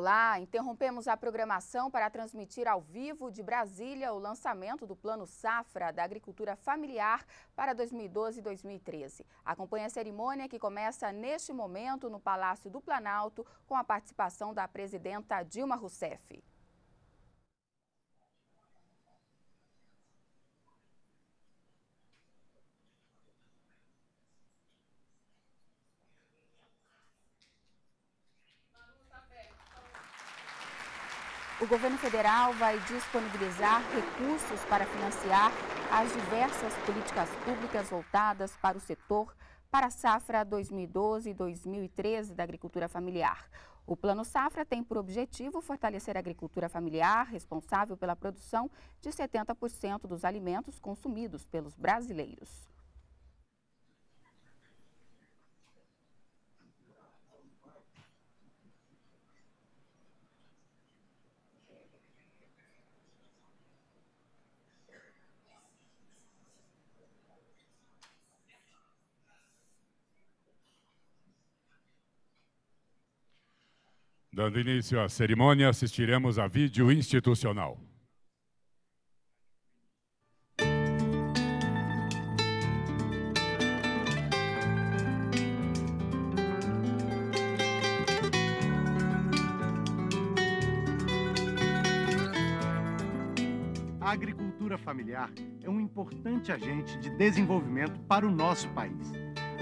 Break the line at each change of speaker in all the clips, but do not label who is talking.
Olá, interrompemos a programação para transmitir ao vivo de Brasília o lançamento do Plano Safra da Agricultura Familiar para 2012 e 2013. Acompanhe a cerimônia que começa neste momento no Palácio do Planalto com a participação da presidenta Dilma Rousseff. o governo federal vai disponibilizar recursos para financiar as diversas políticas públicas voltadas para o setor para a safra 2012 e 2013 da agricultura familiar. O Plano Safra tem por objetivo fortalecer a agricultura familiar, responsável pela produção de 70% dos alimentos consumidos pelos brasileiros.
Dando início à cerimônia, assistiremos a vídeo institucional.
A agricultura familiar é um importante agente de desenvolvimento para o nosso país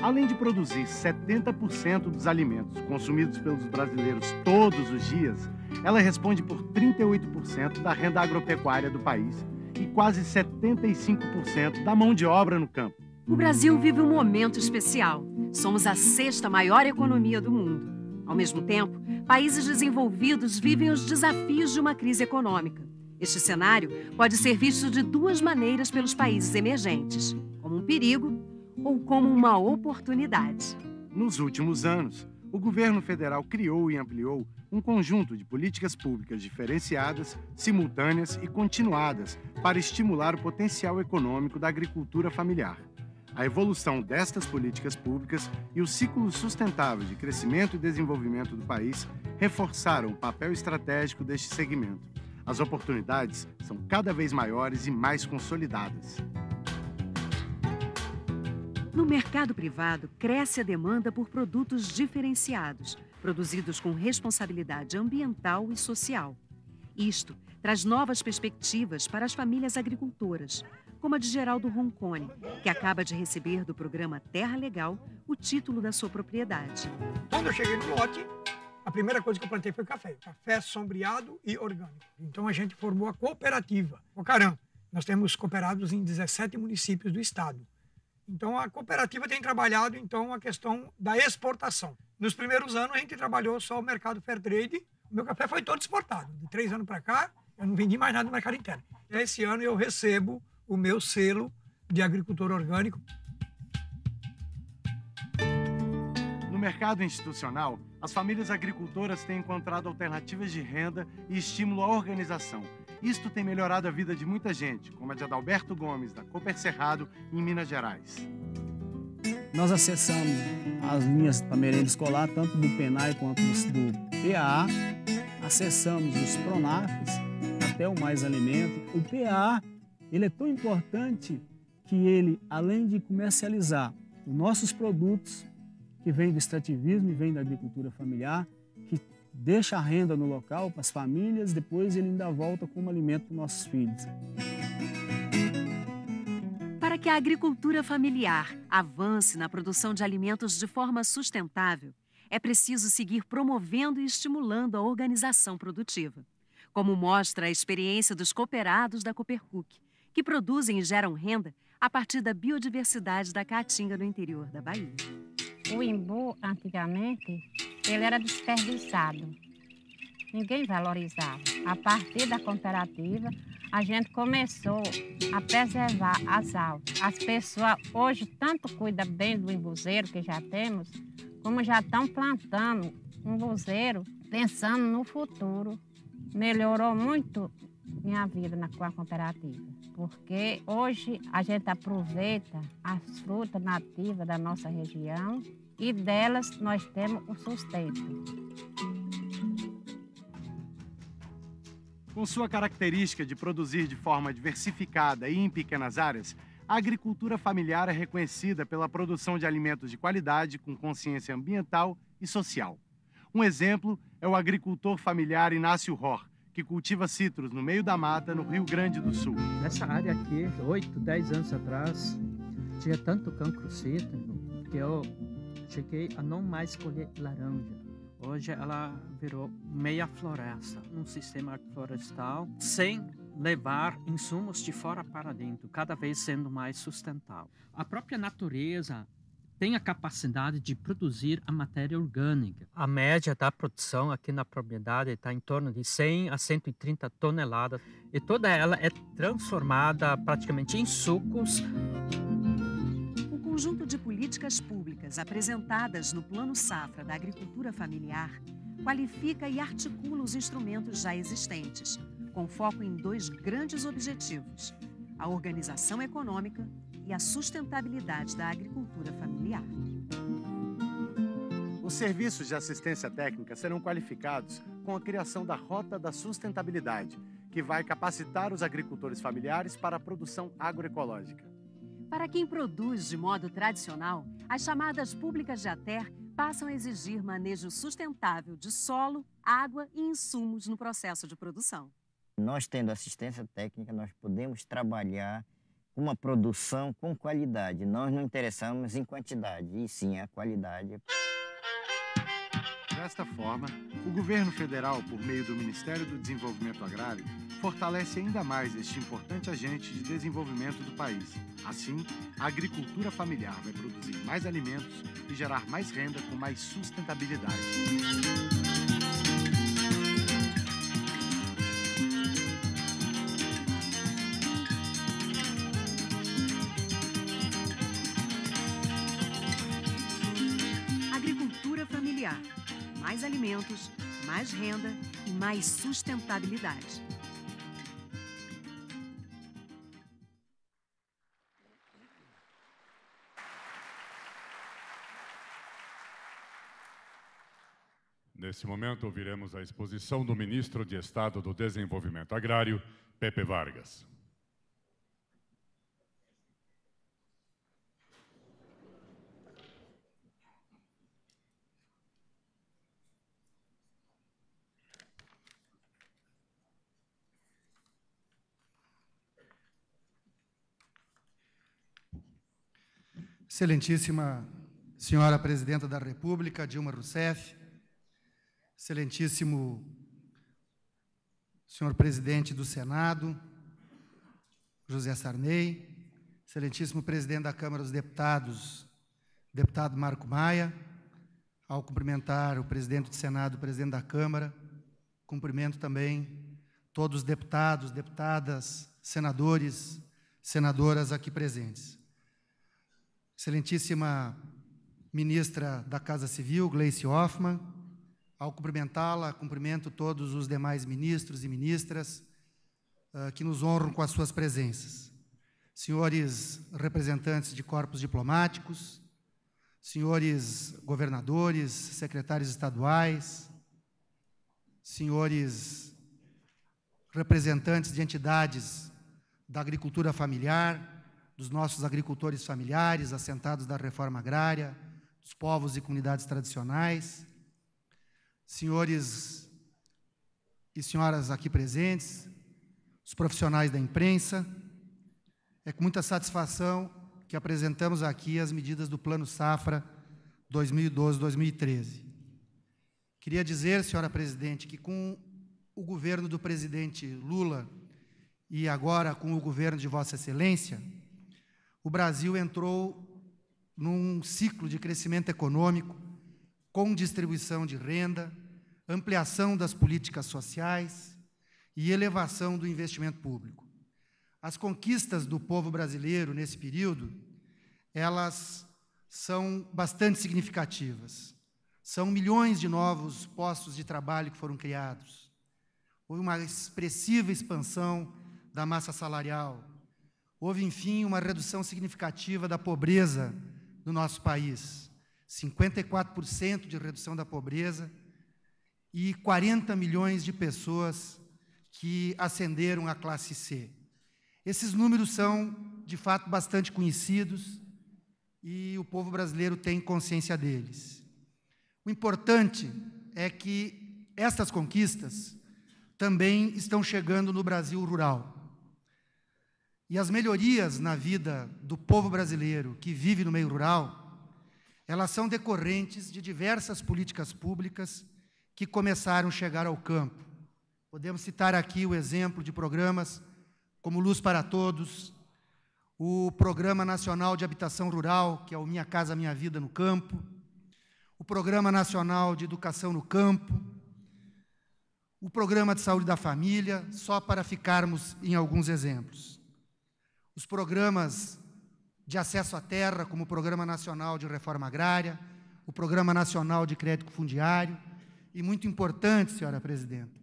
Além de produzir 70% dos alimentos consumidos pelos brasileiros todos os dias, ela responde por 38% da renda agropecuária do país e quase 75% da mão de obra no campo. O
Brasil vive um momento especial. Somos a sexta maior economia do mundo. Ao mesmo tempo, países desenvolvidos vivem os desafios de uma crise econômica. Este cenário pode ser visto de duas maneiras pelos países emergentes: como um perigo ou como uma oportunidade.
Nos últimos anos, o governo federal criou e ampliou um conjunto de políticas públicas diferenciadas, simultâneas e continuadas para estimular o potencial econômico da agricultura familiar. A evolução destas políticas públicas e o ciclo sustentável de crescimento e desenvolvimento do país reforçaram o papel estratégico deste segmento. As oportunidades são cada vez maiores e mais consolidadas.
No mercado privado, cresce a demanda por produtos diferenciados, produzidos com responsabilidade ambiental e social. Isto traz novas perspectivas para as famílias agricultoras, como a de Geraldo Roncone, que acaba de receber do programa Terra Legal
o título da sua propriedade. Quando eu cheguei no lote, a primeira coisa que eu plantei foi café. Café sombreado e orgânico. Então a gente formou a cooperativa. O caramba, nós temos cooperados em 17 municípios do estado. Então, a cooperativa tem trabalhado, então, a questão da exportação. Nos primeiros anos, a gente trabalhou só o mercado fair trade. O meu café foi todo exportado. De três anos para cá, eu não vendi mais nada no mercado interno. Esse ano, eu recebo o meu selo de agricultor orgânico. No mercado institucional, as famílias agricultoras têm encontrado alternativas de renda e estímulo à organização, isto tem melhorado a vida de muita gente, como a de Adalberto Gomes, da Cooper Cerrado, em Minas Gerais. Nós acessamos as linhas da merenda escolar, tanto do PENAI quanto do PAA, acessamos os PRONAFs, até o Mais Alimento. O PAA ele é tão importante que ele, além de comercializar os nossos produtos, que vêm do extrativismo e vêm da agricultura familiar, deixa a renda no local para as famílias, depois ele ainda volta como alimento para os nossos filhos.
Para que a agricultura familiar avance na produção de alimentos de forma sustentável, é preciso seguir promovendo e estimulando a organização produtiva, como mostra a experiência dos cooperados da Coopercook que produzem e geram renda a partir da biodiversidade da caatinga no interior da Bahia. O imbu, antigamente, ele era desperdiçado. Ninguém valorizava. A partir da cooperativa, a gente começou a preservar as algas. As pessoas hoje tanto cuidam bem do embuzeiro que já temos, como já estão plantando um embuzeiro pensando no futuro. Melhorou muito minha vida na, com a cooperativa, porque hoje a gente aproveita as frutas nativas da nossa região e delas nós temos o sustento.
Com sua característica de produzir de forma diversificada e em pequenas áreas, a agricultura familiar é reconhecida pela produção de alimentos de qualidade com consciência ambiental e social. Um exemplo é o agricultor familiar Inácio Ror, que cultiva citros no meio da mata, no Rio Grande do Sul. Nessa área
aqui, 8, 10 anos atrás, tinha tanto cancro cítrico que eu Cheguei a não mais colher laranja. Hoje ela virou meia
floresta, um sistema florestal sem levar insumos de fora
para dentro, cada vez sendo mais sustentável. A própria natureza tem a capacidade de produzir a matéria orgânica. A média da produção aqui na propriedade está em torno de 100 a 130 toneladas e toda ela é transformada
praticamente em sucos conjunto de políticas públicas apresentadas no Plano Safra da Agricultura Familiar qualifica e articula os instrumentos já existentes, com foco em dois grandes objetivos: a organização econômica e a sustentabilidade da agricultura familiar.
Os serviços de assistência técnica serão qualificados com a criação da Rota da Sustentabilidade, que vai capacitar os agricultores familiares para a produção agroecológica.
Para quem produz de modo tradicional, as chamadas públicas de ATER passam a exigir manejo sustentável de solo, água e insumos no processo de produção.
Nós tendo assistência técnica, nós podemos trabalhar com uma produção com qualidade. Nós não interessamos em quantidade, e sim a qualidade. Desta forma, o governo federal,
por meio do Ministério do Desenvolvimento Agrário, fortalece ainda mais este importante agente de desenvolvimento do país. Assim, a agricultura familiar vai produzir mais alimentos e gerar mais renda com mais sustentabilidade.
mais renda e mais sustentabilidade.
Nesse momento, ouviremos a exposição do ministro de Estado do Desenvolvimento Agrário, Pepe Vargas.
Excelentíssima senhora Presidenta da República, Dilma Rousseff, excelentíssimo senhor Presidente do Senado, José Sarney, excelentíssimo Presidente da Câmara dos Deputados, deputado Marco Maia, ao cumprimentar o Presidente do Senado, o Presidente da Câmara, cumprimento também todos os deputados, deputadas, senadores, senadoras aqui presentes excelentíssima ministra da Casa Civil, Gleice Hoffmann. Ao cumprimentá-la, cumprimento todos os demais ministros e ministras uh, que nos honram com as suas presenças. Senhores representantes de corpos diplomáticos, senhores governadores, secretários estaduais, senhores representantes de entidades da agricultura familiar, dos nossos agricultores familiares, assentados da reforma agrária, dos povos e comunidades tradicionais, senhores e senhoras aqui presentes, os profissionais da imprensa. É com muita satisfação que apresentamos aqui as medidas do Plano Safra 2012-2013. Queria dizer, senhora presidente, que com o governo do presidente Lula e agora com o governo de Vossa Excelência, o Brasil entrou num ciclo de crescimento econômico, com distribuição de renda, ampliação das políticas sociais e elevação do investimento público. As conquistas do povo brasileiro nesse período, elas são bastante significativas. São milhões de novos postos de trabalho que foram criados. Houve uma expressiva expansão da massa salarial, Houve, enfim, uma redução significativa da pobreza no nosso país. 54% de redução da pobreza e 40 milhões de pessoas que ascenderam à classe C. Esses números são, de fato, bastante conhecidos e o povo brasileiro tem consciência deles. O importante é que estas conquistas também estão chegando no Brasil rural. E as melhorias na vida do povo brasileiro que vive no meio rural, elas são decorrentes de diversas políticas públicas que começaram a chegar ao campo. Podemos citar aqui o exemplo de programas como Luz para Todos, o Programa Nacional de Habitação Rural, que é o Minha Casa Minha Vida no Campo, o Programa Nacional de Educação no Campo, o Programa de Saúde da Família, só para ficarmos em alguns exemplos os programas de acesso à terra, como o Programa Nacional de Reforma Agrária, o Programa Nacional de Crédito Fundiário, e muito importante, senhora presidenta,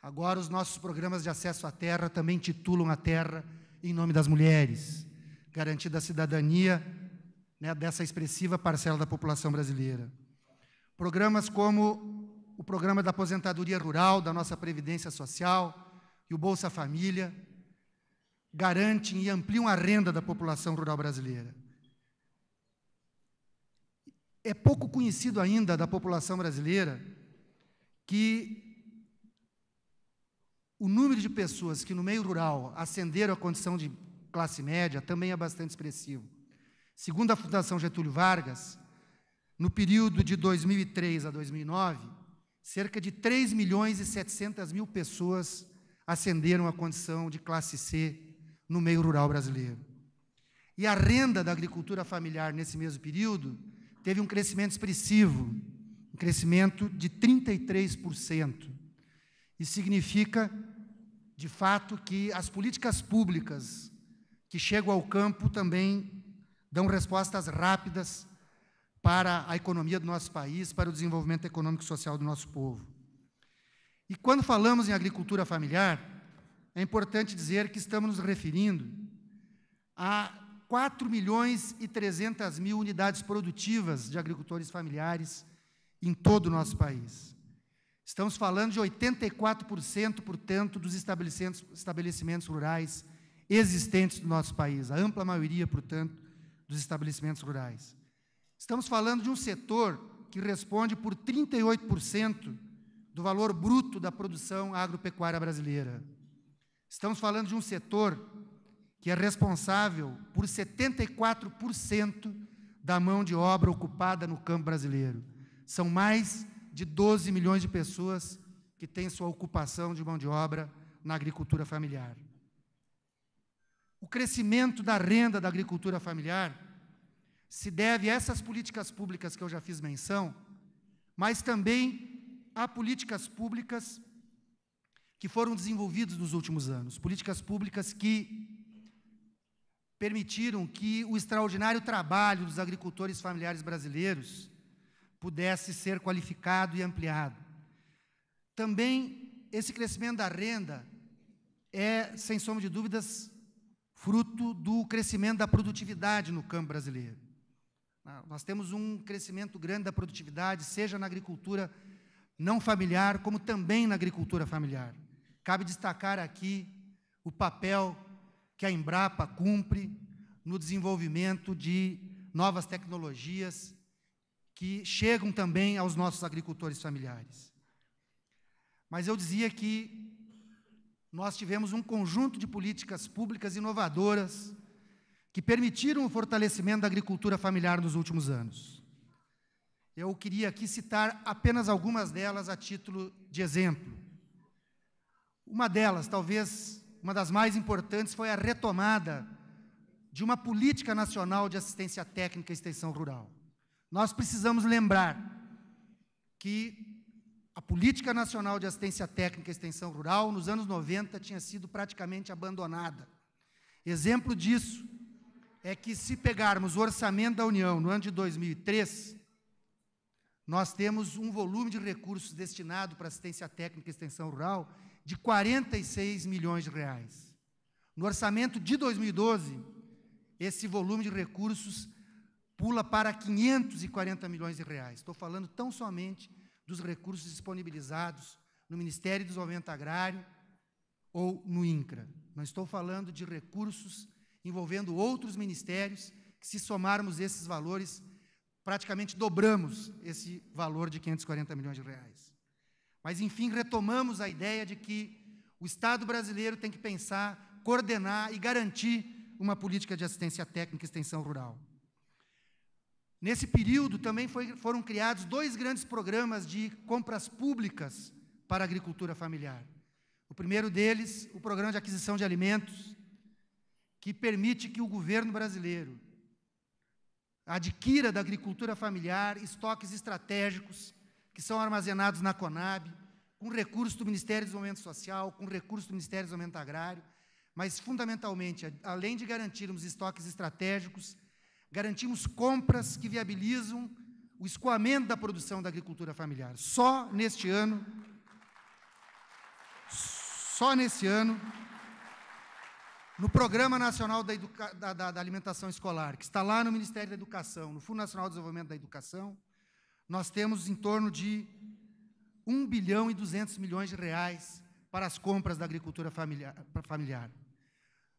agora os nossos programas de acesso à terra também titulam a terra em nome das mulheres, garantida a cidadania né, dessa expressiva parcela da população brasileira. Programas como o programa da aposentadoria rural, da nossa Previdência Social e o Bolsa Família, garantem e ampliam a renda da população rural brasileira. É pouco conhecido ainda da população brasileira que o número de pessoas que no meio rural ascenderam à condição de classe média também é bastante expressivo. Segundo a Fundação Getúlio Vargas, no período de 2003 a 2009, cerca de 3 milhões e 700 mil pessoas ascenderam à condição de classe C no meio rural brasileiro. E a renda da agricultura familiar nesse mesmo período teve um crescimento expressivo, um crescimento de 33%. Isso significa, de fato, que as políticas públicas que chegam ao campo também dão respostas rápidas para a economia do nosso país, para o desenvolvimento econômico e social do nosso povo. E quando falamos em agricultura familiar, é importante dizer que estamos nos referindo a 4 milhões e 300 mil unidades produtivas de agricultores familiares em todo o nosso país. Estamos falando de 84%, portanto, dos estabelecimentos, estabelecimentos rurais existentes do nosso país, a ampla maioria, portanto, dos estabelecimentos rurais. Estamos falando de um setor que responde por 38% do valor bruto da produção agropecuária brasileira. Estamos falando de um setor que é responsável por 74% da mão de obra ocupada no campo brasileiro. São mais de 12 milhões de pessoas que têm sua ocupação de mão de obra na agricultura familiar. O crescimento da renda da agricultura familiar se deve a essas políticas públicas que eu já fiz menção, mas também a políticas públicas que foram desenvolvidos nos últimos anos, políticas públicas que permitiram que o extraordinário trabalho dos agricultores familiares brasileiros pudesse ser qualificado e ampliado. Também esse crescimento da renda é, sem sombra de dúvidas, fruto do crescimento da produtividade no campo brasileiro. Ah, nós temos um crescimento grande da produtividade, seja na agricultura não familiar, como também na agricultura familiar. Cabe destacar aqui o papel que a Embrapa cumpre no desenvolvimento de novas tecnologias que chegam também aos nossos agricultores familiares. Mas eu dizia que nós tivemos um conjunto de políticas públicas inovadoras que permitiram o fortalecimento da agricultura familiar nos últimos anos. Eu queria aqui citar apenas algumas delas a título de exemplo. Uma delas, talvez uma das mais importantes, foi a retomada de uma política nacional de assistência técnica e extensão rural. Nós precisamos lembrar que a Política Nacional de Assistência Técnica e Extensão Rural, nos anos 90, tinha sido praticamente abandonada. Exemplo disso é que, se pegarmos o orçamento da União no ano de 2003, nós temos um volume de recursos destinado para assistência técnica e extensão rural de 46 milhões de reais. No orçamento de 2012, esse volume de recursos pula para 540 milhões de reais. Estou falando tão somente dos recursos disponibilizados no Ministério do Desenvolvimento Agrário ou no INCRA. Não estou falando de recursos envolvendo outros ministérios, que se somarmos esses valores, praticamente dobramos esse valor de 540 milhões de reais. Mas, enfim, retomamos a ideia de que o Estado brasileiro tem que pensar, coordenar e garantir uma política de assistência técnica e extensão rural. Nesse período também foi, foram criados dois grandes programas de compras públicas para a agricultura familiar. O primeiro deles, o Programa de Aquisição de Alimentos, que permite que o governo brasileiro adquira da agricultura familiar estoques estratégicos que são armazenados na Conab, com recurso do Ministério do Desenvolvimento Social, com recurso do Ministério do Desenvolvimento Agrário, mas, fundamentalmente, além de garantirmos estoques estratégicos, garantimos compras que viabilizam o escoamento da produção da agricultura familiar. Só neste ano, só neste ano, no Programa Nacional da, da, da, Alimentação Escolar, que está lá no Ministério da Educação, no Fundo Nacional de Desenvolvimento da Educação, nós temos em torno de 1 bilhão e 200 milhões de reais para as compras da agricultura familiar. familiar.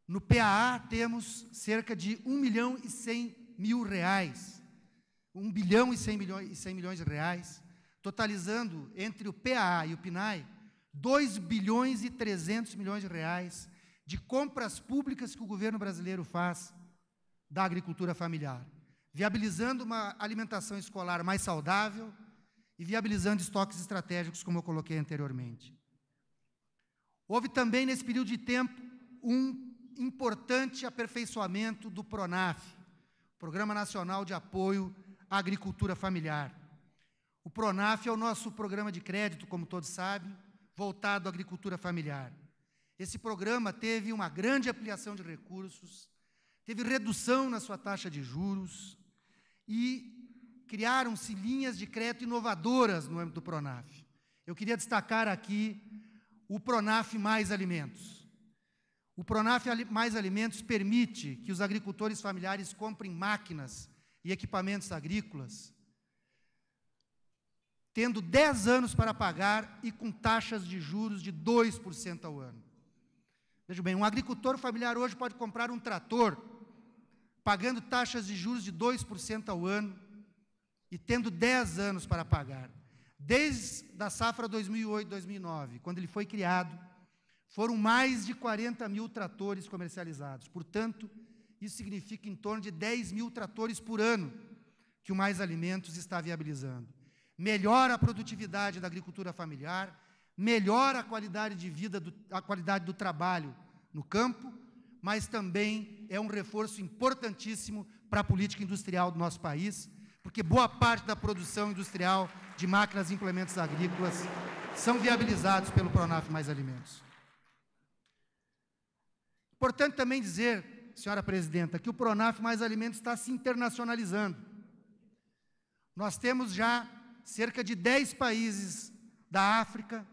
No PAA temos cerca de 1 milhão e 100 mil reais, 1 bilhão e 100 milhões, e 100 milhões de reais, totalizando entre o PAA e o PNAE 2 bilhões e 300 milhões de reais de compras públicas que o governo brasileiro faz da agricultura familiar viabilizando uma alimentação escolar mais saudável e viabilizando estoques estratégicos, como eu coloquei anteriormente. Houve também, nesse período de tempo, um importante aperfeiçoamento do PRONAF, Programa Nacional de Apoio à Agricultura Familiar. O PRONAF é o nosso programa de crédito, como todos sabem, voltado à agricultura familiar. Esse programa teve uma grande ampliação de recursos, teve redução na sua taxa de juros, e criaram-se linhas de crédito inovadoras no âmbito do Pronaf. Eu queria destacar aqui o Pronaf Mais Alimentos. O Pronaf Mais Alimentos permite que os agricultores familiares comprem máquinas e equipamentos agrícolas, tendo 10 anos para pagar e com taxas de juros de 2% ao ano. Veja bem, um agricultor familiar hoje pode comprar um trator pagando taxas de juros de 2% ao ano e tendo 10 anos para pagar. Desde a safra 2008-2009, quando ele foi criado, foram mais de 40 mil tratores comercializados. Portanto, isso significa em torno de 10 mil tratores por ano que o Mais Alimentos está viabilizando. Melhora a produtividade da agricultura familiar, melhora a qualidade de vida, do, a qualidade do trabalho no campo mas também é um reforço importantíssimo para a política industrial do nosso país, porque boa parte da produção industrial de máquinas e implementos agrícolas são viabilizados pelo Pronaf Mais Alimentos. Importante também dizer, senhora presidenta, que o Pronaf Mais Alimentos está se internacionalizando. Nós temos já cerca de 10 países da África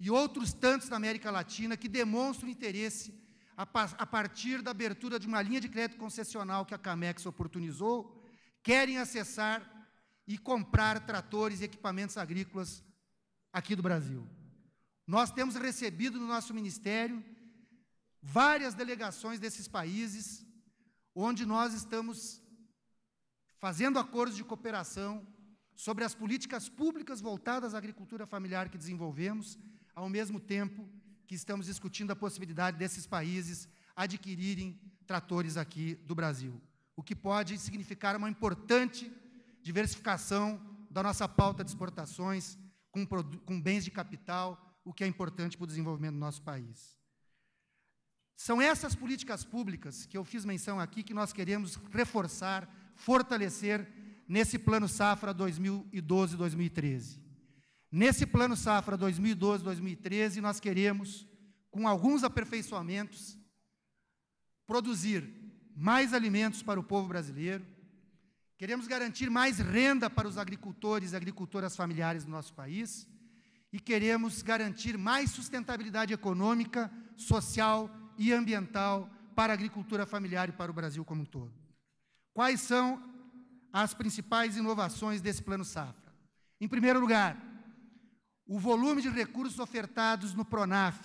e outros tantos da América Latina que demonstram interesse a, partir da abertura de uma linha de crédito concessional que a Camex oportunizou, querem acessar e comprar tratores e equipamentos agrícolas aqui do Brasil. Nós temos recebido no nosso ministério várias delegações desses países, onde nós estamos fazendo acordos de cooperação sobre as políticas públicas voltadas à agricultura familiar que desenvolvemos, ao mesmo tempo que estamos discutindo a possibilidade desses países adquirirem tratores aqui do Brasil, o que pode significar uma importante diversificação da nossa pauta de exportações com, com bens de capital, o que é importante para o desenvolvimento do nosso país. São essas políticas públicas que eu fiz menção aqui que nós queremos reforçar, fortalecer nesse Plano Safra 2012-2013. Nesse plano safra 2012-2013, nós queremos, com alguns aperfeiçoamentos, produzir mais alimentos para o povo brasileiro, queremos garantir mais renda para os agricultores e agricultoras familiares do nosso país e queremos garantir mais sustentabilidade econômica, social e ambiental para a agricultura familiar e para o Brasil como um todo. Quais são as principais inovações desse plano safra? Em primeiro lugar, o volume de recursos ofertados no Pronaf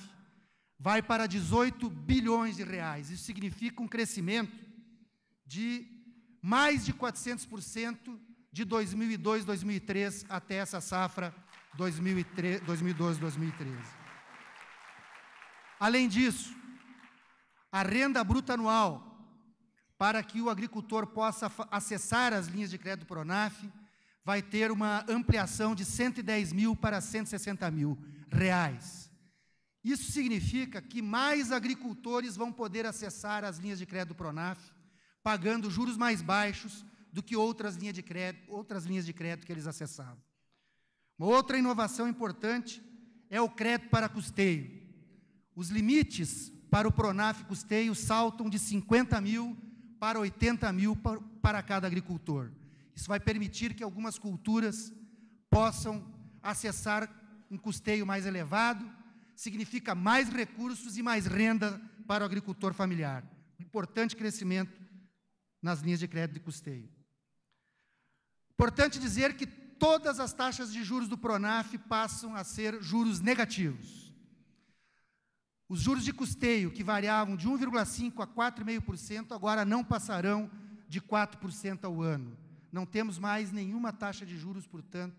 vai para 18 bilhões de reais. Isso significa um crescimento de mais de 400% de 2002, 2003 até essa safra 2012, 2013. Além disso, a renda bruta anual para que o agricultor possa acessar as linhas de crédito Pronaf vai ter uma ampliação de 110 mil para 160 mil reais. Isso significa que mais agricultores vão poder acessar as linhas de crédito Pronaf, pagando juros mais baixos do que outras linhas de crédito, outras linhas de crédito que eles acessavam. Uma outra inovação importante é o crédito para custeio. Os limites para o Pronaf custeio saltam de 50 mil para 80 mil para cada agricultor. Isso vai permitir que algumas culturas possam acessar um custeio mais elevado, significa mais recursos e mais renda para o agricultor familiar. Um importante crescimento nas linhas de crédito e custeio. Importante dizer que todas as taxas de juros do Pronaf passam a ser juros negativos. Os juros de custeio, que variavam de 1,5% a 4,5%, agora não passarão de 4% ao ano. Não temos mais nenhuma taxa de juros, portanto,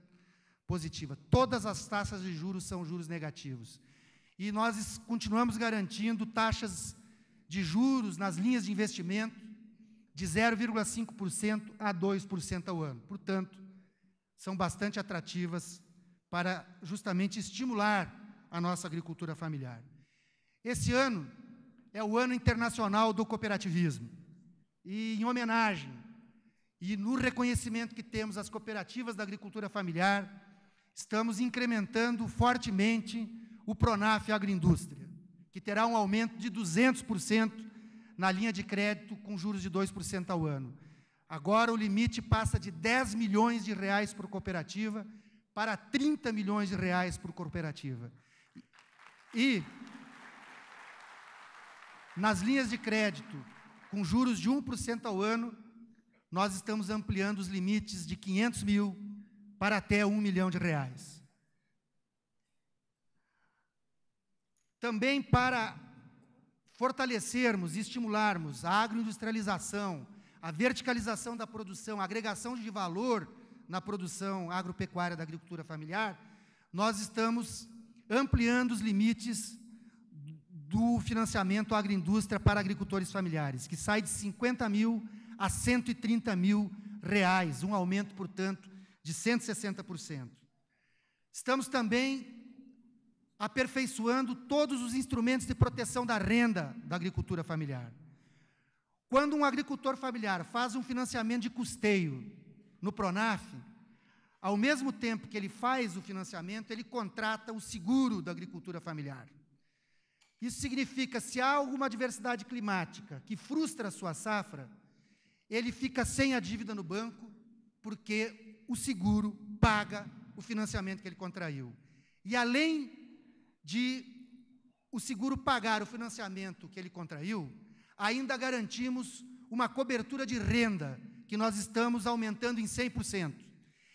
positiva. Todas as taxas de juros são juros negativos. E nós continuamos garantindo taxas de juros nas linhas de investimento de 0,5% a 2% ao ano. Portanto, são bastante atrativas para justamente estimular a nossa agricultura familiar. Esse ano é o Ano Internacional do Cooperativismo. E em homenagem e no reconhecimento que temos às cooperativas da agricultura familiar, estamos incrementando fortemente o Pronaf Agroindústria, que terá um aumento de 200% na linha de crédito com juros de 2% ao ano. Agora o limite passa de 10 milhões de reais por cooperativa para 30 milhões de reais por cooperativa. E nas linhas de crédito com juros de 1% ao ano, nós estamos ampliando os limites de 500 mil para até 1 milhão de reais. Também para fortalecermos e estimularmos a agroindustrialização, a verticalização da produção, a agregação de valor na produção agropecuária da agricultura familiar, nós estamos ampliando os limites do financiamento agroindústria para agricultores familiares, que sai de 50 mil a 130 mil reais, um aumento, portanto, de 160%. Estamos também aperfeiçoando todos os instrumentos de proteção da renda da agricultura familiar. Quando um agricultor familiar faz um financiamento de custeio no Pronaf, ao mesmo tempo que ele faz o financiamento, ele contrata o seguro da agricultura familiar. Isso significa se há alguma adversidade climática que frustra a sua safra, ele fica sem a dívida no banco, porque o seguro paga o financiamento que ele contraiu. E além de o seguro pagar o financiamento que ele contraiu, ainda garantimos uma cobertura de renda que nós estamos aumentando em 100%.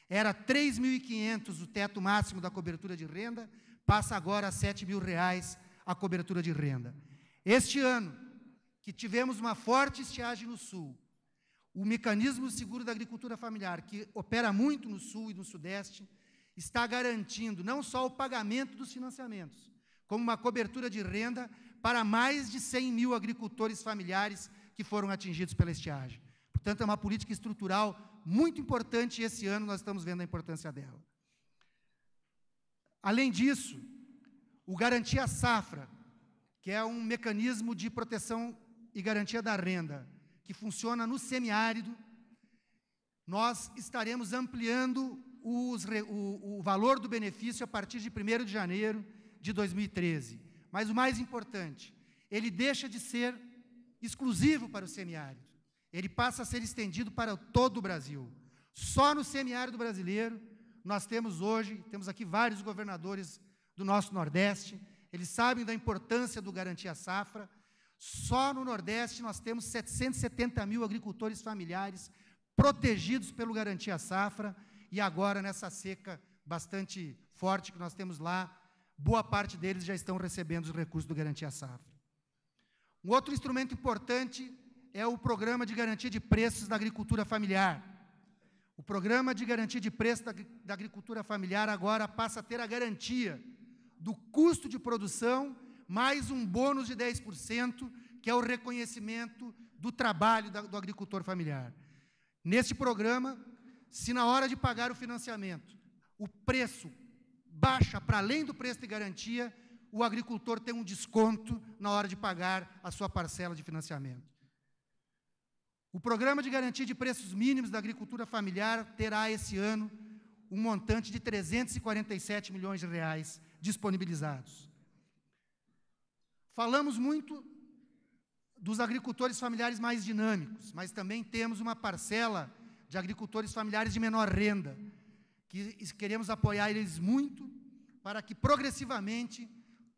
Era 3.500 o teto máximo da cobertura de renda, passa agora a 7 mil reais a cobertura de renda. Este ano, que tivemos uma forte estiagem no sul, o mecanismo seguro da agricultura familiar, que opera muito no Sul e no Sudeste, está garantindo não só o pagamento dos financiamentos, como uma cobertura de renda para mais de 100 mil agricultores familiares que foram atingidos pela estiagem. Portanto, é uma política estrutural muito importante e esse ano nós estamos vendo a importância dela. Além disso, o Garantia Safra, que é um mecanismo de proteção e garantia da renda, que funciona no semiárido, nós estaremos ampliando os, o, o valor do benefício a partir de 1 de janeiro de 2013. Mas o mais importante, ele deixa de ser exclusivo para o semiárido. Ele passa a ser estendido para todo o Brasil. Só no semiárido brasileiro, nós temos hoje, temos aqui vários governadores do nosso Nordeste, eles sabem da importância do Garantia Safra, só no Nordeste nós temos 770 mil agricultores familiares protegidos pelo Garantia Safra, e agora nessa seca bastante forte que nós temos lá, boa parte deles já estão recebendo os recursos do Garantia Safra. Um outro instrumento importante é o Programa de Garantia de Preços da Agricultura Familiar. O Programa de Garantia de Preços da, da Agricultura Familiar agora passa a ter a garantia do custo de produção mais um bônus de 10%, que é o reconhecimento do trabalho do agricultor familiar. Neste programa, se na hora de pagar o financiamento, o preço baixa para além do preço de garantia, o agricultor tem um desconto na hora de pagar a sua parcela de financiamento. O Programa de Garantia de Preços Mínimos da Agricultura Familiar terá esse ano um montante de 347 milhões de reais disponibilizados. Falamos muito dos agricultores familiares mais dinâmicos, mas também temos uma parcela de agricultores familiares de menor renda, que queremos apoiar eles muito para que progressivamente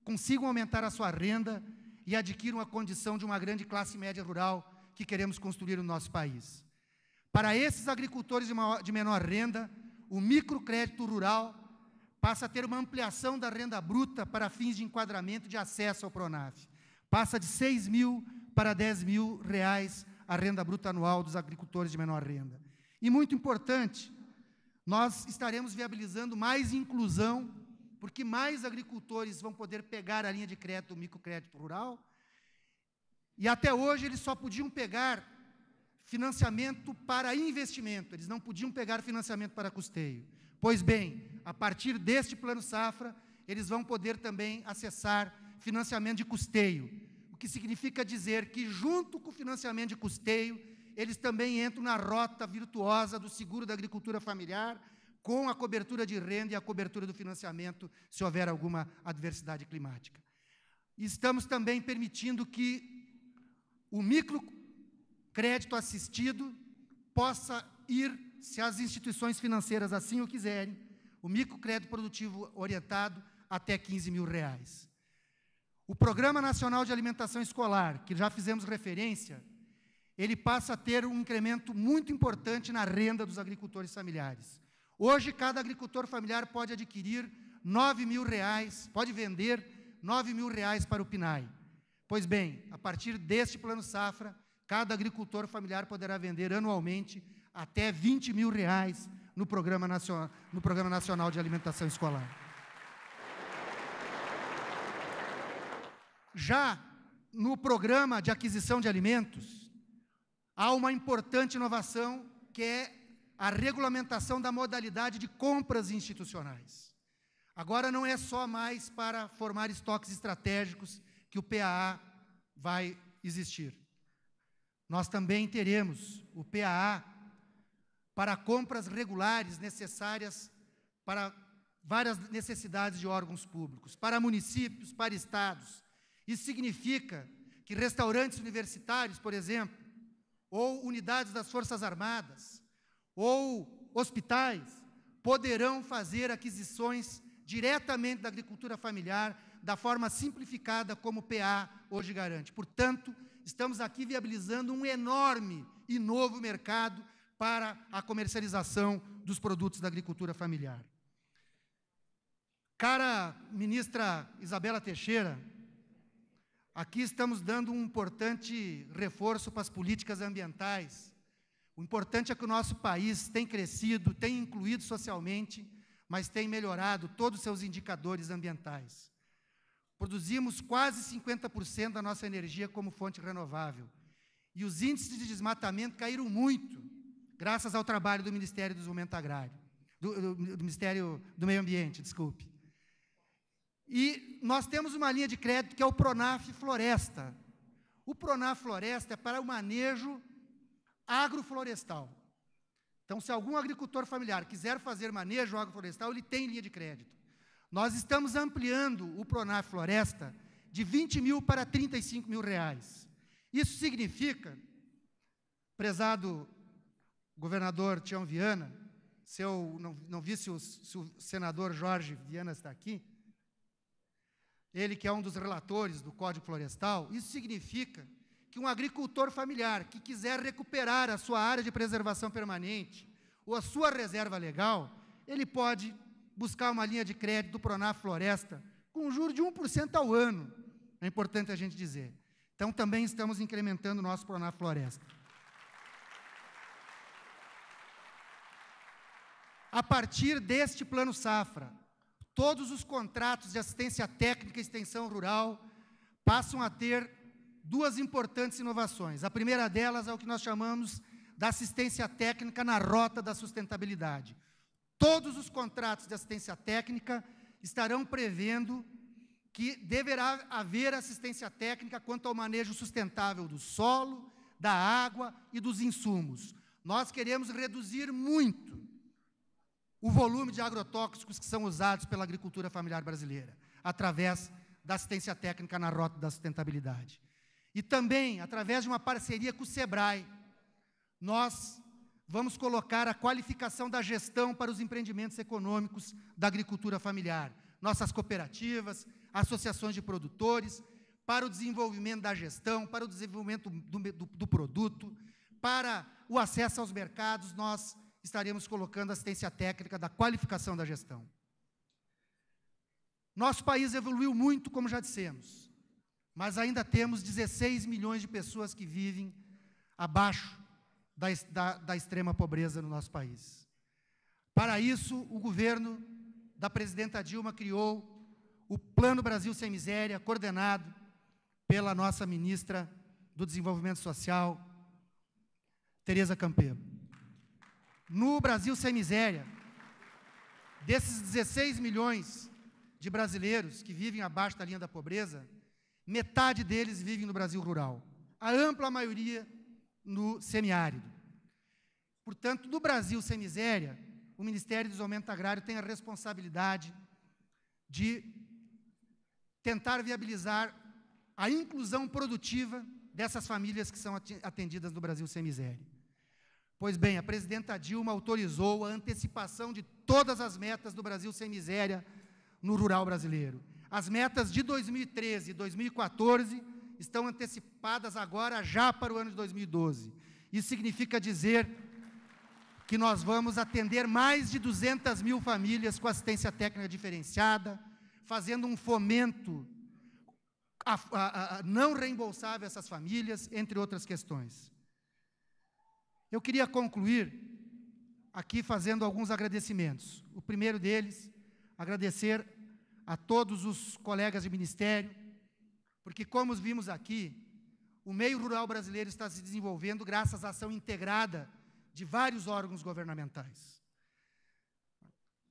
consigam aumentar a sua renda e adquiram a condição de uma grande classe média rural que queremos construir no nosso país. Para esses agricultores de, maior, de menor renda, o microcrédito rural passa a ter uma ampliação da renda bruta para fins de enquadramento de acesso ao Pronaf. Passa de 6 mil para 10 mil reais a renda bruta anual dos agricultores de menor renda. E muito importante, nós estaremos viabilizando mais inclusão, porque mais agricultores vão poder pegar a linha de crédito, o microcrédito rural. E até hoje eles só podiam pegar financiamento para investimento, eles não podiam pegar financiamento para custeio. Pois bem, a partir deste plano safra, eles vão poder também acessar financiamento de custeio, o que significa dizer que, junto com o financiamento de custeio, eles também entram na rota virtuosa do seguro da agricultura familiar, com a cobertura de renda e a cobertura do financiamento, se houver alguma adversidade climática. Estamos também permitindo que o microcrédito assistido possa ir, se as instituições financeiras assim o quiserem, o microcrédito produtivo orientado até 15 mil reais. O Programa Nacional de Alimentação Escolar, que já fizemos referência, ele passa a ter um incremento muito importante na renda dos agricultores familiares. Hoje, cada agricultor familiar pode adquirir 9 mil reais, pode vender 9 mil reais para o PNAE. Pois bem, a partir deste plano safra, cada agricultor familiar poderá vender anualmente até 20 mil reais no Programa Nacional, no programa nacional de Alimentação Escolar. Já no programa de aquisição de alimentos, há uma importante inovação que é a regulamentação da modalidade de compras institucionais. Agora não é só mais para formar estoques estratégicos que o PAA vai existir. Nós também teremos o PAA para compras regulares necessárias para várias necessidades de órgãos públicos, para municípios, para estados. Isso significa que restaurantes universitários, por exemplo, ou unidades das Forças Armadas, ou hospitais, poderão fazer aquisições diretamente da agricultura familiar, da forma simplificada como o PA hoje garante. Portanto, estamos aqui viabilizando um enorme e novo mercado para a comercialização dos produtos da agricultura familiar. Cara ministra Isabela Teixeira, aqui estamos dando um importante reforço para as políticas ambientais. O importante é que o nosso país tem crescido, tem incluído socialmente, mas tem melhorado todos os seus indicadores ambientais. Produzimos quase 50% da nossa energia como fonte renovável. E os índices de desmatamento caíram muito graças ao trabalho do Ministério do Desenvolvimento Agrário, do, do, do Ministério do Meio Ambiente, desculpe. E nós temos uma linha de crédito que é o Pronaf Floresta. O Pronaf Floresta é para o manejo agroflorestal. Então, se algum agricultor familiar quiser fazer manejo agroflorestal, ele tem linha de crédito. Nós estamos ampliando o Pronaf Floresta de 20 mil para 35 mil reais. Isso significa, prezado governador Tião Viana, se eu não, não vi se o, se o senador Jorge Viana está aqui, ele que é um dos relatores do Código Florestal, isso significa que um agricultor familiar que quiser recuperar a sua área de preservação permanente ou a sua reserva legal, ele pode buscar uma linha de crédito do Pronaf Floresta com um juro de 1% ao ano. É importante a gente dizer. Então, também estamos incrementando o nosso Pronaf Floresta. a partir deste plano safra, todos os contratos de assistência técnica e extensão rural passam a ter duas importantes inovações. A primeira delas é o que nós chamamos da assistência técnica na rota da sustentabilidade. Todos os contratos de assistência técnica estarão prevendo que deverá haver assistência técnica quanto ao manejo sustentável do solo, da água e dos insumos. Nós queremos reduzir muito o volume de agrotóxicos que são usados pela agricultura familiar brasileira, através da assistência técnica na Rota da Sustentabilidade. E também, através de uma parceria com o SEBRAE, nós vamos colocar a qualificação da gestão para os empreendimentos econômicos da agricultura familiar, nossas cooperativas, associações de produtores, para o desenvolvimento da gestão, para o desenvolvimento do, do, do produto, para o acesso aos mercados, nós estaríamos colocando assistência técnica da qualificação da gestão. Nosso país evoluiu muito, como já dissemos, mas ainda temos 16 milhões de pessoas que vivem abaixo da, da, da extrema pobreza no nosso país. Para isso, o governo da presidenta Dilma criou o Plano Brasil Sem Miséria, coordenado pela nossa ministra do Desenvolvimento Social, Tereza Campeiro no Brasil Sem Miséria, desses 16 milhões de brasileiros que vivem abaixo da linha da pobreza, metade deles vivem no Brasil rural. A ampla maioria no semiárido. Portanto, no Brasil Sem Miséria, o Ministério do Desenvolvimento Agrário tem a responsabilidade de tentar viabilizar a inclusão produtiva dessas famílias que são atendidas no Brasil Sem Miséria. Pois bem, a presidenta Dilma autorizou a antecipação de todas as metas do Brasil sem miséria no rural brasileiro. As metas de 2013 e 2014 estão antecipadas agora já para o ano de 2012. Isso significa dizer que nós vamos atender mais de 200 mil famílias com assistência técnica diferenciada, fazendo um fomento a, a, a não reembolsável a essas famílias, entre outras questões. Eu queria concluir aqui fazendo alguns agradecimentos. O primeiro deles, agradecer a todos os colegas de ministério, porque, como vimos aqui, o meio rural brasileiro está se desenvolvendo graças à ação integrada de vários órgãos governamentais.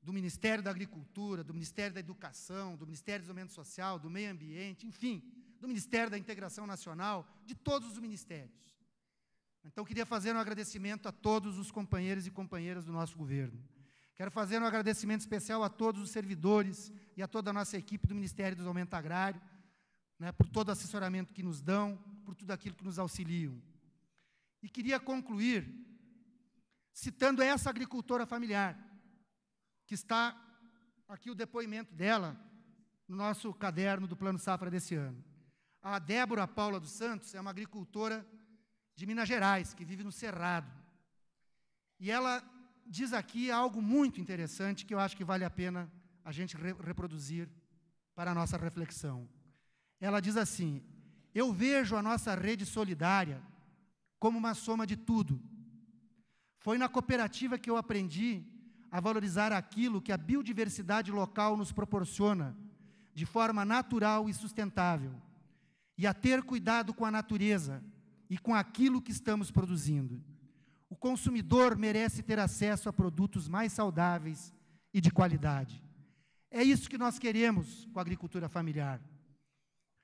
Do Ministério da Agricultura, do Ministério da Educação, do Ministério do Desenvolvimento Social, do Meio Ambiente, enfim, do Ministério da Integração Nacional, de todos os ministérios. Então, queria fazer um agradecimento a todos os companheiros e companheiras do nosso governo. Quero fazer um agradecimento especial a todos os servidores e a toda a nossa equipe do Ministério do Aumento Agrário, né, por todo o assessoramento que nos dão, por tudo aquilo que nos auxiliam. E queria concluir citando essa agricultora familiar, que está aqui o depoimento dela no nosso caderno do Plano Safra desse ano. A Débora Paula dos Santos é uma agricultora de Minas Gerais, que vive no Cerrado. E ela diz aqui algo muito interessante que eu acho que vale a pena a gente re reproduzir para a nossa reflexão. Ela diz assim: Eu vejo a nossa rede solidária como uma soma de tudo. Foi na cooperativa que eu aprendi a valorizar aquilo que a biodiversidade local nos proporciona, de forma natural e sustentável, e a ter cuidado com a natureza, e com aquilo que estamos produzindo. O consumidor merece ter acesso a produtos mais saudáveis e de qualidade. É isso que nós queremos com a agricultura familiar.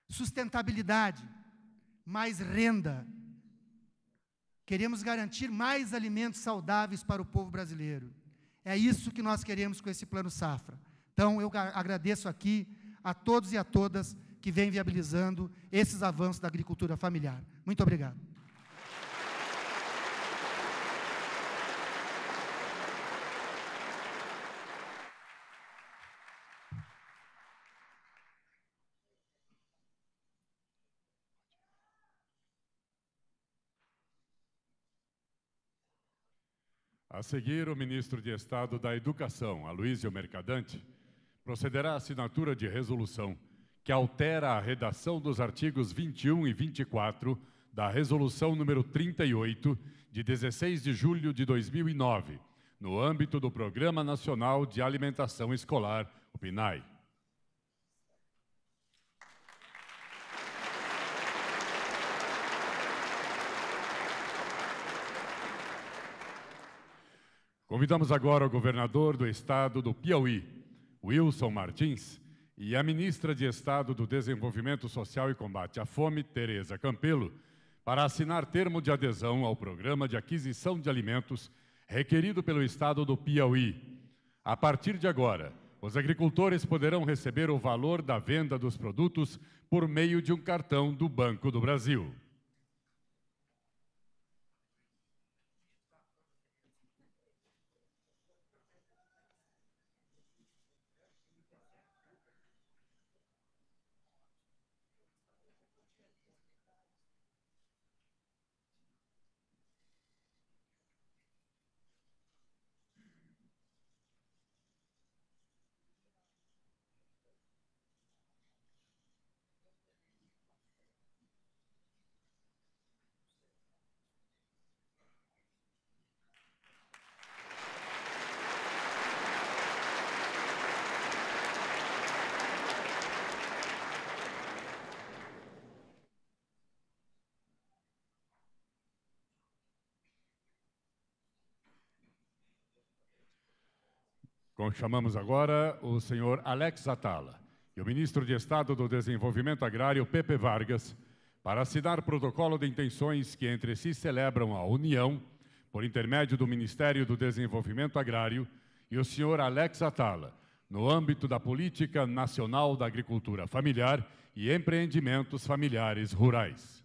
Sustentabilidade, mais renda. Queremos garantir mais alimentos saudáveis para o povo brasileiro. É isso que nós queremos com esse plano safra. Então, eu agradeço aqui a todos e a todas que vem viabilizando esses avanços da agricultura familiar. Muito obrigado.
A seguir, o ministro de Estado da Educação, Aloysio Mercadante, procederá à assinatura de resolução que altera a redação dos artigos 21 e 24 da Resolução número 38, de 16 de julho de 2009, no âmbito do Programa Nacional de Alimentação Escolar, o PNAE. Convidamos agora o governador do estado do Piauí, Wilson Martins, e a ministra de Estado do Desenvolvimento Social e Combate à Fome, Tereza Campelo, para assinar termo de adesão ao programa de aquisição de alimentos requerido pelo Estado do Piauí. A partir de agora, os agricultores poderão receber o valor da venda dos produtos por meio de um cartão do Banco do Brasil. Chamamos agora o senhor Alex Atala e o ministro de Estado do Desenvolvimento Agrário, Pepe Vargas, para assinar protocolo de intenções que entre si celebram a União, por intermédio do Ministério do Desenvolvimento Agrário, e o senhor Alex Atala, no âmbito da Política Nacional da Agricultura Familiar e Empreendimentos Familiares Rurais.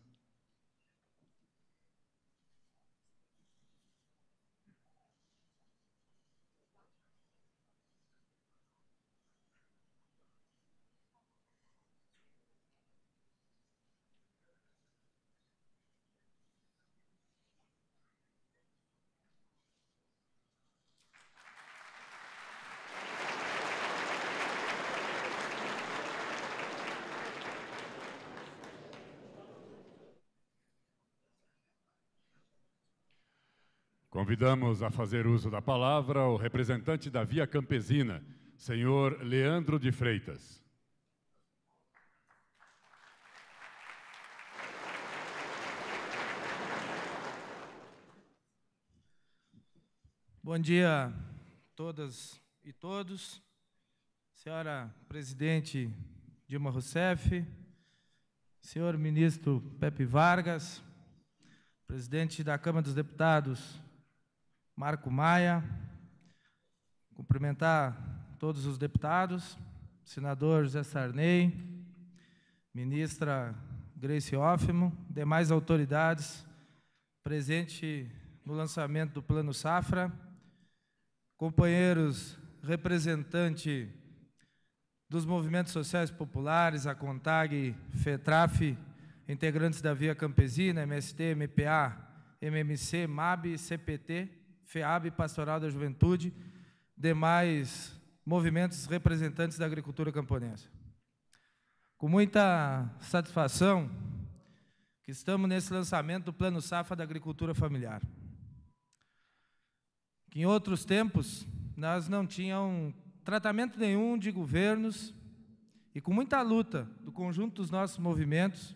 Convidamos a fazer uso da palavra o representante da Via Campesina, senhor Leandro de Freitas.
Bom dia a todas e todos. Senhora presidente Dilma Rousseff, senhor ministro Pepe Vargas, presidente da Câmara dos Deputados Marco Maia, cumprimentar todos os deputados, senador José Sarney, ministra Grace Hoffman, demais autoridades presentes no lançamento do Plano Safra, companheiros representante dos movimentos sociais populares, a CONTAG, FETRAF, integrantes da Via Campesina, MST, MPA, MMC, MAB e CPT, FEAB, Pastoral da Juventude, demais movimentos representantes da agricultura camponesa. Com muita satisfação que estamos nesse lançamento do Plano Safra da Agricultura Familiar. Que em outros tempos nós não tínhamos tratamento nenhum de governos e com muita luta do conjunto dos nossos movimentos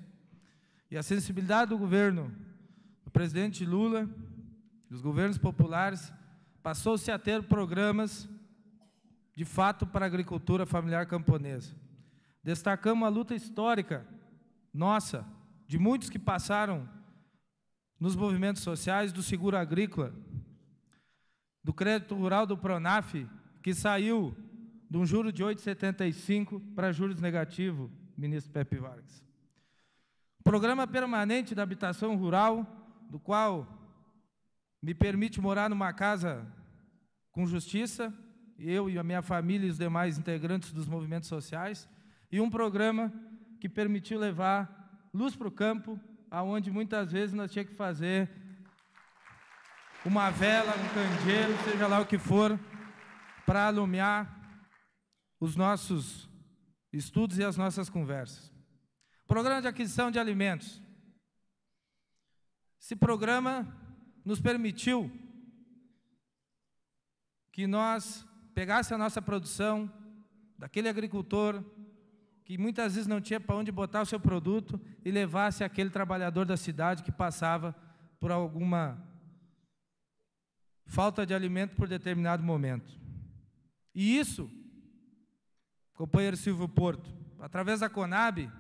e a sensibilidade do governo do presidente Lula, os governos populares passou-se a ter programas de fato para a agricultura familiar camponesa. Destacamos a luta histórica nossa, de muitos que passaram nos movimentos sociais do seguro agrícola, do crédito rural do Pronaf, que saiu de um juro de 8,75 para juros negativo, ministro Pepe Vargas. Programa permanente da habitação rural, do qual me permite morar numa casa com justiça, eu e a minha família e os demais integrantes dos movimentos sociais, e um programa que permitiu levar luz para o campo, aonde muitas vezes nós tinha que fazer uma vela, um candeeiro, seja lá o que for, para alumiar os nossos estudos e as nossas conversas. Programa de aquisição de alimentos. Esse programa nos permitiu que nós pegasse a nossa produção daquele agricultor que muitas vezes não tinha para onde botar o seu produto e levasse aquele trabalhador da cidade que passava por alguma falta de alimento por determinado momento. E isso, companheiro Silvio Porto, através da Conab,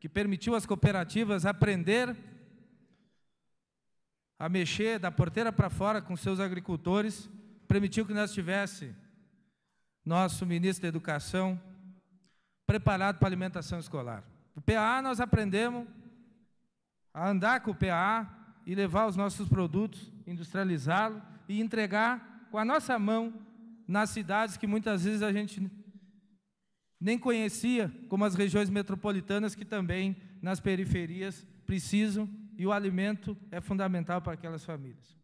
que permitiu às cooperativas aprender a mexer da porteira para fora com seus agricultores, permitiu que nós tivéssemos nosso ministro da Educação preparado para a alimentação escolar. O PA nós aprendemos a andar com o PA e levar os nossos produtos, industrializá-los e entregar com a nossa mão nas cidades que muitas vezes a gente nem conhecia, como as regiões metropolitanas que também nas periferias precisam e o alimento é fundamental para aquelas famílias.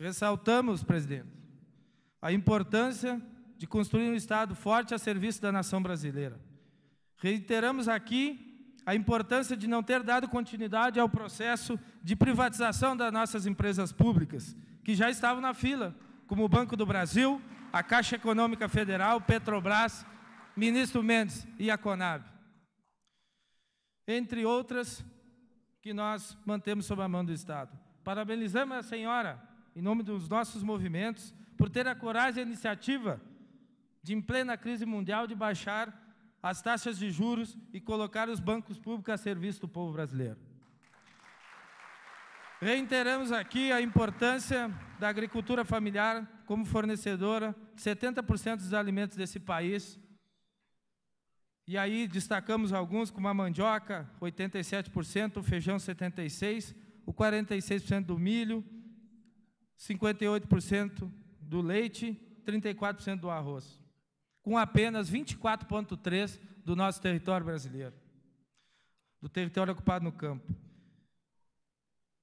Ressaltamos, presidente, a importância de construir um Estado forte a serviço da nação brasileira. Reiteramos aqui a importância de não ter dado continuidade ao processo de privatização das nossas empresas públicas, que já estavam na fila, como o Banco do Brasil, a Caixa Econômica Federal, Petrobras, Ministro Mendes e a Conab. Entre outras, que nós mantemos sob a mão do Estado. Parabenizamos a senhora, em nome dos nossos movimentos, por ter a coragem e a iniciativa de, em plena crise mundial, de baixar as taxas de juros e colocar os bancos públicos a serviço do povo brasileiro. Reiteramos aqui a importância da agricultura familiar como fornecedora de 70% dos alimentos desse país e aí destacamos alguns como a mandioca, 87%, o feijão 76%, o 46% do milho, 58% do leite, 34% do arroz, com apenas 24,3% do nosso território brasileiro, do território ocupado no campo.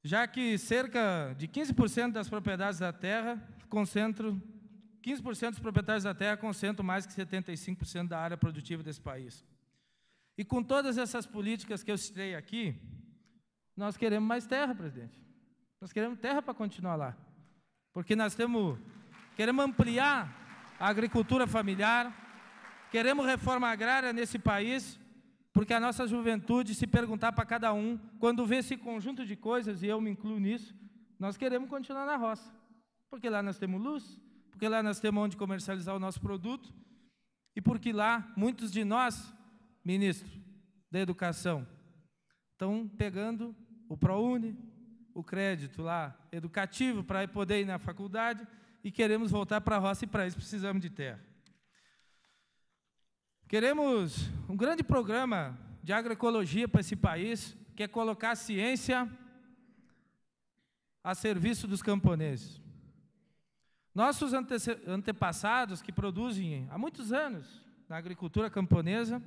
Já que cerca de 15% das propriedades da terra concentram 15% dos proprietários da terra concentram mais que 75% da área produtiva desse país. E com todas essas políticas que eu citei aqui, nós queremos mais terra, presidente. Nós queremos terra para continuar lá. Porque nós temos, queremos ampliar a agricultura familiar, queremos reforma agrária nesse país, porque a nossa juventude, se perguntar para cada um, quando vê esse conjunto de coisas, e eu me incluo nisso, nós queremos continuar na roça. Porque lá nós temos luz, porque lá nós temos onde comercializar o nosso produto e porque lá muitos de nós, ministro da educação, estão pegando o ProUni, o crédito lá educativo para poder ir na faculdade e queremos voltar para a roça e para isso precisamos de terra. Queremos um grande programa de agroecologia para esse país, que é colocar a ciência a serviço dos camponeses. Nossos antepassados que produzem há muitos anos na agricultura camponesa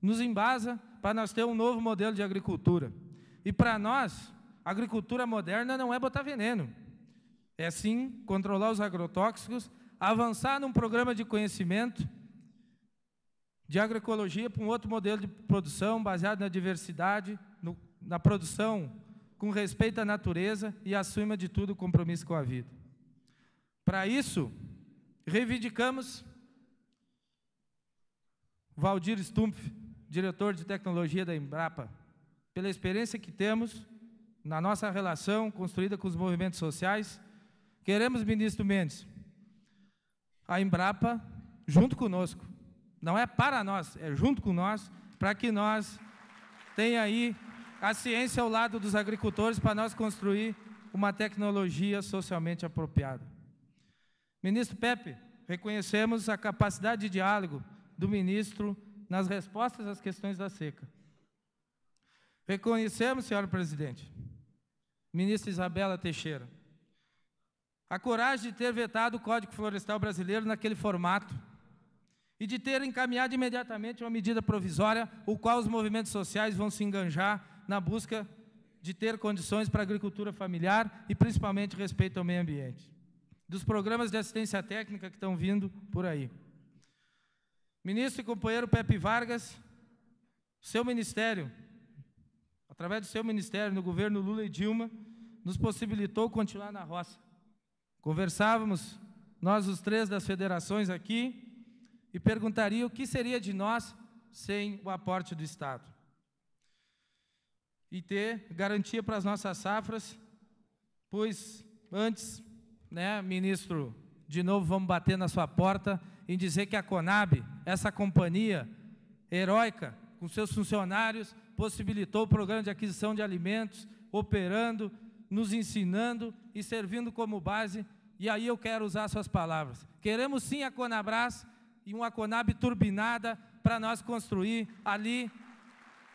nos embasa para nós ter um novo modelo de agricultura. E para nós, a agricultura moderna não é botar veneno. É sim controlar os agrotóxicos, avançar num programa de conhecimento de agroecologia para um outro modelo de produção baseado na diversidade, no, na produção com respeito à natureza e, acima de tudo, o compromisso com a vida. Para isso, reivindicamos Valdir Stumpf, diretor de tecnologia da Embrapa, pela experiência que temos na nossa relação construída com os movimentos sociais. Queremos, ministro Mendes, a Embrapa junto conosco. Não é para nós, é junto com nós, para que nós tenha aí a ciência ao lado dos agricultores para nós construir uma tecnologia socialmente apropriada. Ministro Pepe, reconhecemos a capacidade de diálogo do ministro nas respostas às questões da seca. Reconhecemos, senhor presidente, ministra Isabela Teixeira, a coragem de ter vetado o Código Florestal Brasileiro naquele formato e de ter encaminhado imediatamente uma medida provisória, o qual os movimentos sociais vão se enganjar na busca de ter condições para a agricultura familiar e principalmente respeito ao meio ambiente dos programas de assistência técnica que estão vindo por aí. Ministro e companheiro Pepe Vargas, seu ministério, através do seu ministério no governo Lula e Dilma, nos possibilitou continuar na roça. Conversávamos, nós os três das federações aqui, e perguntaria o que seria de nós sem o aporte do Estado. E ter garantia para as nossas safras, pois antes né, ministro, de novo vamos bater na sua porta e dizer que a Conab, essa companhia heróica, com seus funcionários, possibilitou o programa de aquisição de alimentos, operando, nos ensinando e servindo como base. E aí eu quero usar suas palavras. Queremos sim a Conabras e uma Conab turbinada para nós construir ali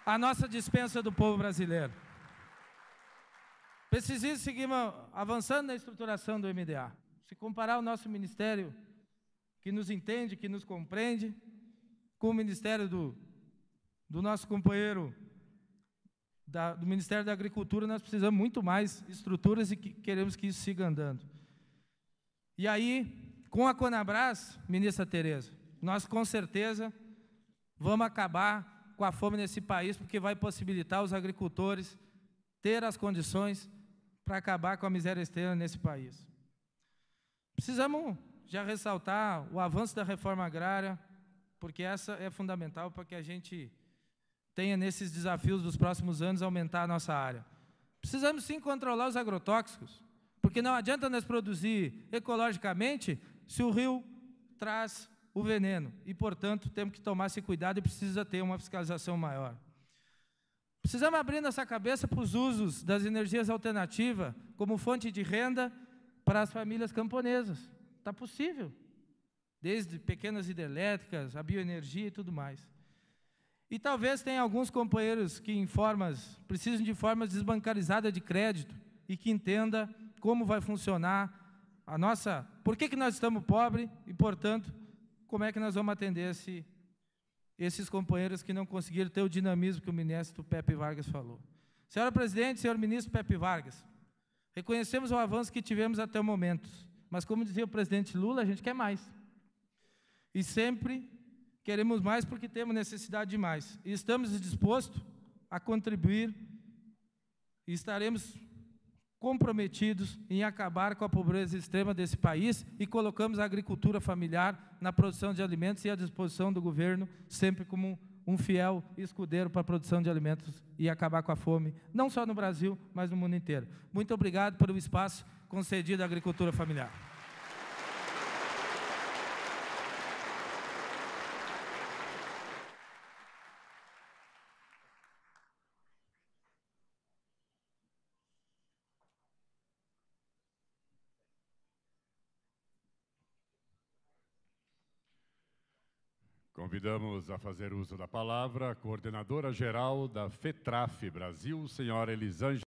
a nossa dispensa do povo brasileiro. Precisamos seguir avançando na estruturação do MDA. Se comparar o nosso ministério, que nos entende, que nos compreende, com o ministério do, do nosso companheiro da, do Ministério da Agricultura, nós precisamos muito mais estruturas e que, queremos que isso siga andando. E aí, com a Conabras, ministra Tereza, nós com certeza vamos acabar com a fome nesse país, porque vai possibilitar os agricultores ter as condições para acabar com a miséria externa nesse país. Precisamos já ressaltar o avanço da reforma agrária, porque essa é fundamental para que a gente tenha nesses desafios dos próximos anos aumentar a nossa área. Precisamos sim controlar os agrotóxicos, porque não adianta nós produzir ecologicamente se o rio traz o veneno e, portanto, temos que tomar esse cuidado e precisa ter uma fiscalização maior. Precisamos abrir nossa cabeça para os usos das energias alternativas como fonte de renda para as famílias camponesas. Está possível. Desde pequenas hidrelétricas, a bioenergia e tudo mais. E talvez tenha alguns companheiros que em formas, precisam de formas desbancarizadas de crédito e que entenda como vai funcionar a nossa, por que, que nós estamos pobres e, portanto, como é que nós vamos atender esse esses companheiros que não conseguiram ter o dinamismo que o ministro Pepe Vargas falou. Senhora presidente, senhor ministro Pepe Vargas, reconhecemos o avanço que tivemos até o momento, mas como dizia o presidente Lula, a gente quer mais. E sempre queremos mais porque temos necessidade de mais. E estamos dispostos a contribuir e estaremos comprometidos em acabar com a pobreza extrema desse país e colocamos a agricultura familiar na produção de alimentos e à disposição do governo, sempre como um fiel escudeiro para a produção de alimentos e acabar com a fome, não só no Brasil, mas no mundo inteiro. Muito obrigado pelo espaço concedido à agricultura familiar.
convidamos a fazer uso da palavra a coordenadora geral da FETRAF Brasil, senhora Elisângela.